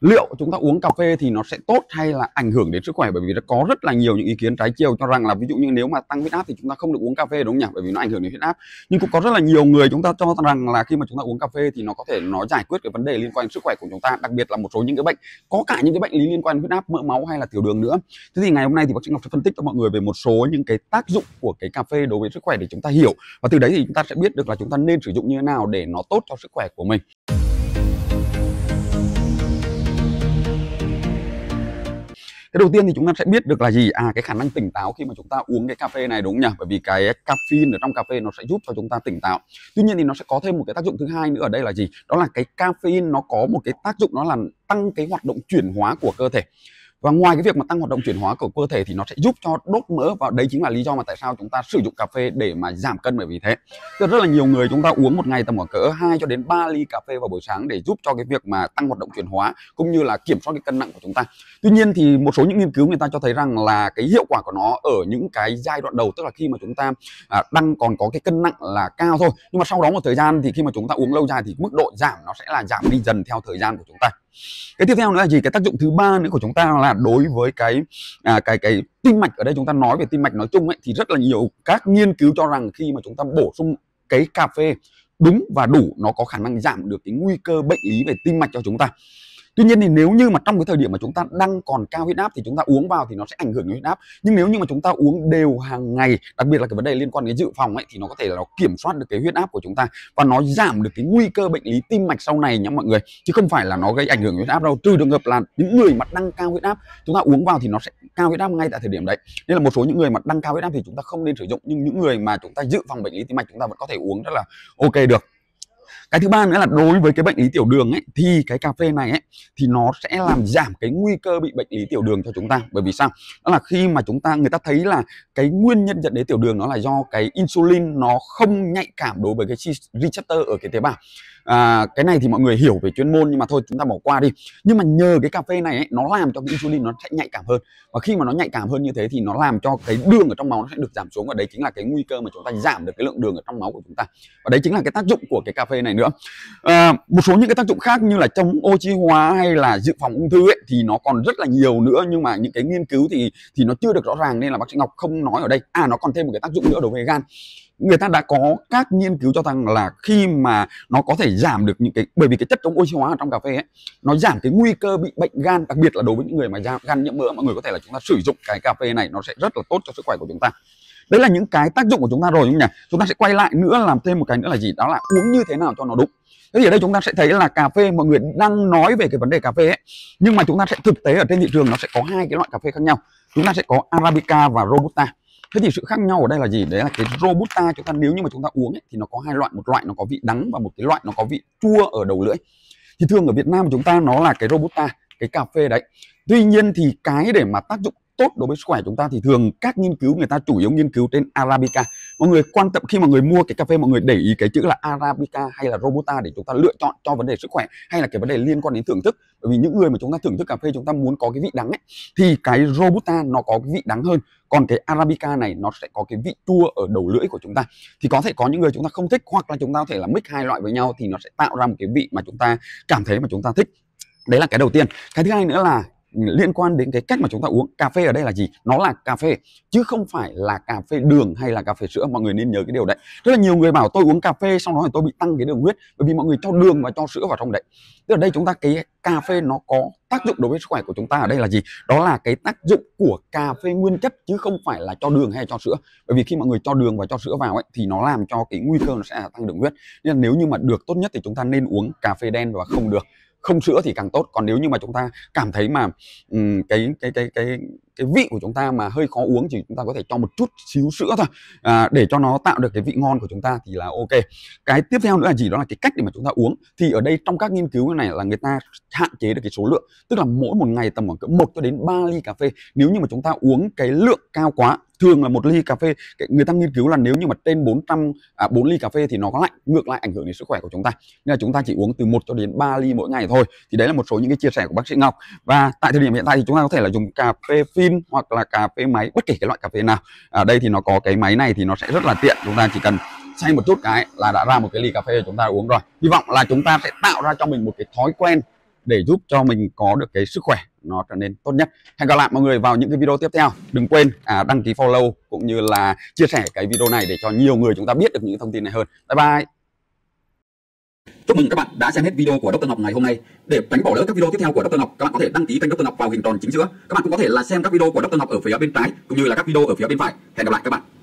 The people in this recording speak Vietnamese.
liệu chúng ta uống cà phê thì nó sẽ tốt hay là ảnh hưởng đến sức khỏe bởi vì nó có rất là nhiều những ý kiến trái chiều cho rằng là ví dụ như nếu mà tăng huyết áp thì chúng ta không được uống cà phê đúng không nhỉ bởi vì nó ảnh hưởng đến huyết áp nhưng cũng có rất là nhiều người chúng ta cho rằng là khi mà chúng ta uống cà phê thì nó có thể nó giải quyết cái vấn đề liên quan đến sức khỏe của chúng ta đặc biệt là một số những cái bệnh có cả những cái bệnh lý liên quan đến huyết áp mỡ máu hay là tiểu đường nữa thế thì ngày hôm nay thì bác sĩ ngọc sẽ phân tích cho mọi người về một số những cái tác dụng của cái cà phê đối với sức khỏe để chúng ta hiểu và từ đấy thì chúng ta sẽ biết được là chúng ta nên sử dụng như thế nào để nó tốt cho sức khỏe của mình cái đầu tiên thì chúng ta sẽ biết được là gì à cái khả năng tỉnh táo khi mà chúng ta uống cái cà phê này đúng không nhỉ bởi vì cái caffeine ở trong cà phê nó sẽ giúp cho chúng ta tỉnh táo tuy nhiên thì nó sẽ có thêm một cái tác dụng thứ hai nữa ở đây là gì đó là cái caffeine nó có một cái tác dụng nó làm tăng cái hoạt động chuyển hóa của cơ thể và ngoài cái việc mà tăng hoạt động chuyển hóa của cơ thể thì nó sẽ giúp cho đốt mỡ và đấy chính là lý do mà tại sao chúng ta sử dụng cà phê để mà giảm cân bởi vì thế rất là nhiều người chúng ta uống một ngày tầm khoảng cỡ 2 cho đến 3 ly cà phê vào buổi sáng để giúp cho cái việc mà tăng hoạt động chuyển hóa cũng như là kiểm soát cái cân nặng của chúng ta tuy nhiên thì một số những nghiên cứu người ta cho thấy rằng là cái hiệu quả của nó ở những cái giai đoạn đầu tức là khi mà chúng ta à, đang còn có cái cân nặng là cao thôi nhưng mà sau đó một thời gian thì khi mà chúng ta uống lâu dài thì mức độ giảm nó sẽ là giảm đi dần theo thời gian của chúng ta cái tiếp theo nữa là gì cái tác dụng thứ ba nữa của chúng ta là đối với cái à, cái cái tim mạch ở đây chúng ta nói về tim mạch nói chung ấy thì rất là nhiều các nghiên cứu cho rằng khi mà chúng ta bổ sung cái cà phê đúng và đủ nó có khả năng giảm được cái nguy cơ bệnh lý về tim mạch cho chúng ta tuy nhiên thì nếu như mà trong cái thời điểm mà chúng ta đang còn cao huyết áp thì chúng ta uống vào thì nó sẽ ảnh hưởng đến huyết áp nhưng nếu như mà chúng ta uống đều hàng ngày đặc biệt là cái vấn đề liên quan đến dự phòng ấy thì nó có thể là nó kiểm soát được cái huyết áp của chúng ta và nó giảm được cái nguy cơ bệnh lý tim mạch sau này nhé mọi người chứ không phải là nó gây ảnh hưởng đến huyết áp đâu trừ trường hợp là những người mà đang cao huyết áp chúng ta uống vào thì nó sẽ cao huyết áp ngay tại thời điểm đấy nên là một số những người mà đang cao huyết áp thì chúng ta không nên sử dụng nhưng những người mà chúng ta dự phòng bệnh lý tim mạch chúng ta vẫn có thể uống rất là ok được cái thứ ba nữa là đối với cái bệnh lý tiểu đường ấy thì cái cà phê này ấy thì nó sẽ làm giảm cái nguy cơ bị bệnh lý tiểu đường cho chúng ta bởi vì sao đó là khi mà chúng ta người ta thấy là cái nguyên nhân dẫn đến tiểu đường nó là do cái insulin nó không nhạy cảm đối với cái receptor ở cái tế bào à, cái này thì mọi người hiểu về chuyên môn nhưng mà thôi chúng ta bỏ qua đi nhưng mà nhờ cái cà phê này ấy, nó làm cho cái insulin nó sẽ nhạy cảm hơn và khi mà nó nhạy cảm hơn như thế thì nó làm cho cái đường ở trong máu nó sẽ được giảm xuống và đấy chính là cái nguy cơ mà chúng ta giảm được cái lượng đường ở trong máu của chúng ta và đấy chính là cái tác dụng của cái cà phê này nữa à, một số những cái tác dụng khác như là chống oxy hóa hay là dự phòng ung thư ấy, thì nó còn rất là nhiều nữa nhưng mà những cái nghiên cứu thì thì nó chưa được rõ ràng nên là bác sĩ Ngọc không nói ở đây à nó còn thêm một cái tác dụng nữa đối với gan người ta đã có các nghiên cứu cho rằng là khi mà nó có thể giảm được những cái bởi vì cái chất chống oxy hóa ở trong cà phê ấy nó giảm cái nguy cơ bị bệnh gan đặc biệt là đối với những người mà gan nhiễm mỡ mọi người có thể là chúng ta sử dụng cái cà phê này nó sẽ rất là tốt cho sức khỏe của chúng ta đấy là những cái tác dụng của chúng ta rồi đúng không nhỉ chúng ta sẽ quay lại nữa làm thêm một cái nữa là gì đó là uống như thế nào cho nó đúng thế thì ở đây chúng ta sẽ thấy là cà phê mọi người đang nói về cái vấn đề cà phê ấy nhưng mà chúng ta sẽ thực tế ở trên thị trường nó sẽ có hai cái loại cà phê khác nhau chúng ta sẽ có arabica và robusta thế thì sự khác nhau ở đây là gì đấy là cái robusta chúng ta nếu như mà chúng ta uống ấy, thì nó có hai loại một loại nó có vị đắng và một cái loại nó có vị chua ở đầu lưỡi thì thường ở Việt Nam chúng ta nó là cái robusta cái cà phê đấy tuy nhiên thì cái để mà tác dụng tốt đối với sức khỏe chúng ta thì thường các nghiên cứu người ta chủ yếu nghiên cứu trên arabica mọi người quan tâm khi mà người mua cái cà phê mọi người để ý cái chữ là arabica hay là robusta để chúng ta lựa chọn cho vấn đề sức khỏe hay là cái vấn đề liên quan đến thưởng thức bởi vì những người mà chúng ta thưởng thức cà phê chúng ta muốn có cái vị đắng ấy thì cái robusta nó có cái vị đắng hơn còn cái arabica này nó sẽ có cái vị chua ở đầu lưỡi của chúng ta thì có thể có những người chúng ta không thích hoặc là chúng ta có thể là mix hai loại với nhau thì nó sẽ tạo ra một cái vị mà chúng ta cảm thấy mà chúng ta thích đấy là cái đầu tiên cái thứ hai nữa là liên quan đến cái cách mà chúng ta uống cà phê ở đây là gì nó là cà phê chứ không phải là cà phê đường hay là cà phê sữa mọi người nên nhớ cái điều đấy rất là nhiều người bảo tôi uống cà phê xong đó thì tôi bị tăng cái đường huyết bởi vì mọi người cho đường và cho sữa vào trong đấy tức là đây chúng ta cái cà phê nó có tác dụng đối với sức khỏe của chúng ta ở đây là gì đó là cái tác dụng của cà phê nguyên chất chứ không phải là cho đường hay cho sữa bởi vì khi mọi người cho đường và cho sữa vào ấy thì nó làm cho cái nguy cơ nó sẽ tăng đường huyết nên nếu như mà được tốt nhất thì chúng ta nên uống cà phê đen và không được không sữa thì càng tốt còn nếu như mà chúng ta cảm thấy mà um, cái cái cái cái cái vị của chúng ta mà hơi khó uống thì chúng ta có thể cho một chút xíu sữa thôi à, để cho nó tạo được cái vị ngon của chúng ta thì là ok cái tiếp theo nữa là gì đó là cái cách để mà chúng ta uống thì ở đây trong các nghiên cứu này là người ta hạn chế được cái số lượng tức là mỗi một ngày tầm khoảng cỡ một cho đến 3 ly cà phê nếu như mà chúng ta uống cái lượng cao quá thường là một ly cà phê người ta nghiên cứu là nếu như mà trên 400 à, 4 ly cà phê thì nó có lạnh ngược lại ảnh hưởng đến sức khỏe của chúng ta nên là chúng ta chỉ uống từ 1 cho đến 3 ly mỗi ngày thôi thì đấy là một số những cái chia sẻ của bác sĩ Ngọc và tại thời điểm hiện tại thì chúng ta có thể là dùng cà phê phin pin hoặc là cà phê máy bất kể cái loại cà phê nào ở đây thì nó có cái máy này thì nó sẽ rất là tiện chúng ta chỉ cần xay một chút cái là đã ra một cái ly cà phê để chúng ta uống rồi hy vọng là chúng ta sẽ tạo ra cho mình một cái thói quen để giúp cho mình có được cái sức khỏe nó trở nên tốt nhất hẹn gặp lại mọi người vào những cái video tiếp theo đừng quên à, đăng ký follow cũng như là chia sẻ cái video này để cho nhiều người chúng ta biết được những thông tin này hơn bye bye Chúc mừng các bạn đã xem hết video của Dr. Ngọc ngày hôm nay. Để tránh bỏ lỡ các video tiếp theo của Dr. Ngọc, các bạn có thể đăng ký kênh Dr. Ngọc vào hình tròn chính giữa. Các bạn cũng có thể là xem các video của Dr. Ngọc ở phía bên trái cũng như là các video ở phía bên phải. Hẹn gặp lại các bạn.